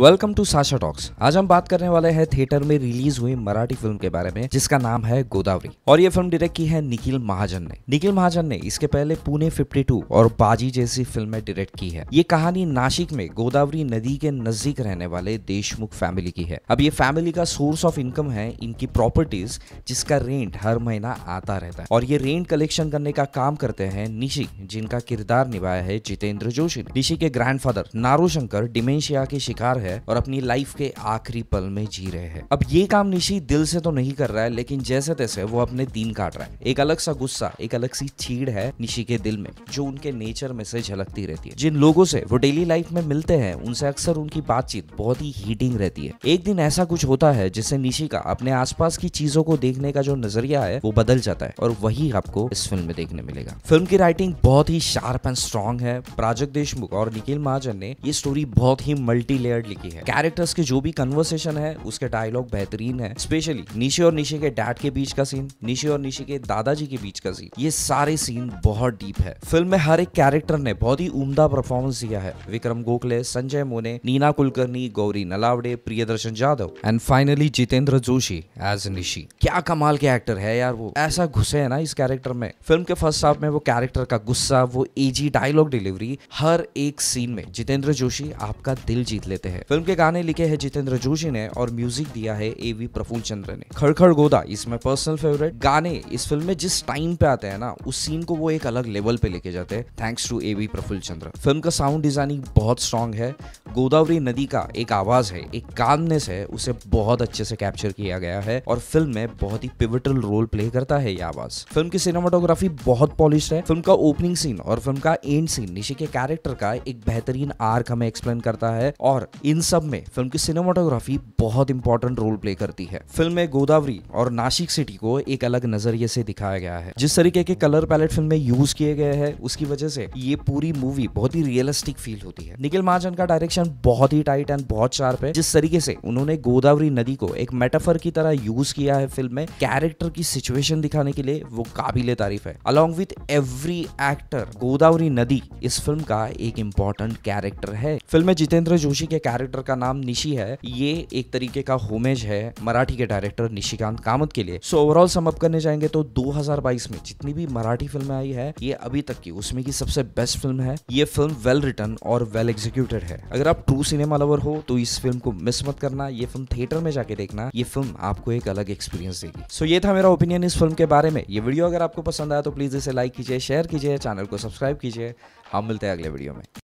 welcome to Sasha talks आज हम बात करने वाले हैं थिएटर में रिलीज हुई मराठी फिल्म के बारे में जिसका नाम है गोदावरी और ये फिल्म डायरेक्ट की है निखिल महाजन ने निखिल महाजन ने इसके पहले पुणे 52 और बाजी जैसी फिल्में डायरेक्ट की है ये कहानी नासिक में गोदावरी नदी के नजदीक रहने वाले देशमुख फैमिली की है अब ये फैमिली का सोर्स ऑफ इनकम है इनकी प्रॉपर्टीज जिसका रेंट हर महीना आता रहता है और ये रेंट कलेक्शन करने का काम करते हैं निशी जिनका किरदार निभाया है जितेंद्र जोशी निशी के grandfather Naru Shankar dementia के शिकार है है और अपनी लाइफ के आखिरी पल में जी रहे हैं अब ये काम निशी दिल से तो नहीं कर रहा है लेकिन जैसे तैसे वो अपने दिन काट रहा है एक अलग सा गुस्सा एक अलग सी छीड़ है निशी के दिल में जो उनके नेचर में से झलकती रहती है जिन लोगों से वो डेली लाइफ में मिलते हैं उनसे अक्सर उनकी बातचीत बहुत ही हीटिंग रहती है एक दिन ऐसा कुछ होता है जिससे निशी का अपने आसपास की चीजों को देखने का जो नजरिया है वो बदल जाता है और वही आपको इस फिल्म में देखने मिलेगा फिल्म की राइटिंग बहुत ही शार्प एंड स्ट्रॉन्ग है प्राजक देशमुख और निखिल महाजन ने ये स्टोरी बहुत ही मल्टी लेयर्ड की है कैरेक्टर्स के जो भी कन्वर्सेशन है उसके डायलॉग बेहतरीन है स्पेशली निशे और निशे के डैड के बीच का सीन निशे और निशे के दादाजी के बीच का सीन ये सारे सीन बहुत डीप है फिल्म में हर एक कैरेक्टर ने बहुत ही उमदा परफॉर्मेंस दिया है Vikram Gokhale Sanjay Mone Neena Kulkarni Gauri Nalawade Priyadarshan Jadhav and finally Jitendra Joshi as Nishi क्या कमाल के एक्टर है यार वो ऐसा घुसे है ना इस कैरेक्टर में फिल्म के फर्स्ट हाफ में वो कैरेक्टर का गुस्सा वो एजी डायलॉग डिलीवरी हर एक सीन में जितेंद्र जोशी आपका दिल जीत लेते हैं फिल्म के गाने लिखे हैं जितेंद्र जोशी ने और म्यूजिक दिया है ए वी प्रफुल चंद्र ने खड़खड़ गोदा इसमें पर्सनल फेवरेट गाने इस फिल्म में जिस टाइम पे आते हैं ना उस सीन को वो एक अलग लेवल पे लेके जाते हैं thanks to A V Praful Chandra film का साउंड डिजाइनिंग बहुत स्ट्रांग है गोदावरी नदी का एक आवाज है एक कामनेस है उसे बहुत अच्छे से कैप्चर किया गया है और फिल्म में बहुत ही पिविटल रोल प्ले करता है ये आवाज फिल्म की सिनेमाटोग्राफी बहुत पॉलिश है फिल्म का ओपनिंग सीन और फिल्म का एंड सीन निशी के कैरेक्टर का एक बेहतरीन आर्क हमें एक्सप्लेन करता है और इन इन सब में फिल्म की सिनेमाटोग्राफी बहुत इंपॉर्टेंट रोल प्ले करती है फिल्म में गोदावरी और नासिक सिटी को एक अलग नजरिए से दिखाया गया है जिस तरीके के कलर पैलेट फिल्म में यूज किए गए हैं उसकी वजह से ये पूरी मूवी बहुत ही रियलिस्टिक फील होती है निखिल महाजन का डायरेक्शन बहुत ही टाइट एंड बहुत शार्प है जिस तरीके से उन्होंने गोदावरी नदी को एक मेटाफर की तरह यूज किया है फिल्म में कैरेक्टर की सिचुएशन दिखाने के लिए वो काबिले तारीफ है along with every actor Godavari नदी इस फिल्म का एक इम्पोर्टेंट कैरेक्टर है फिल्म में जितेंद्र जोशी के कैरेक्टर डायरेक्टर का नाम निशी है ये एक तरीके का होमेज है मराठी के डायरेक्टर निशिकांत कामत के लिए सो ओवरऑल समअप करने जाएंगे तो 2022 में जितनी भी मराठी फिल्में आई है ये अभी तक की उसमें की सबसे बेस्ट फिल्म है ये फिल्म वेल रिटर्न और वेल एग्जीक्यूटेड है अगर आप ट्रू सिनेमा लवर हो तो इस फिल्म को मिस मत करना ये फिल्म थिएटर में जाके देखना ये फिल्म आपको एक अलग एक्सपीरियंस देगी सो ये था मेरा ओपिनियन इस फिल्म के बारे में ये वीडियो अगर आपको पसंद आया तो प्लीज इसे लाइक कीजिए शेयर कीजिए चैनल को सब्सक्राइब कीजिए हम मिलते हैं अगले वीडियो में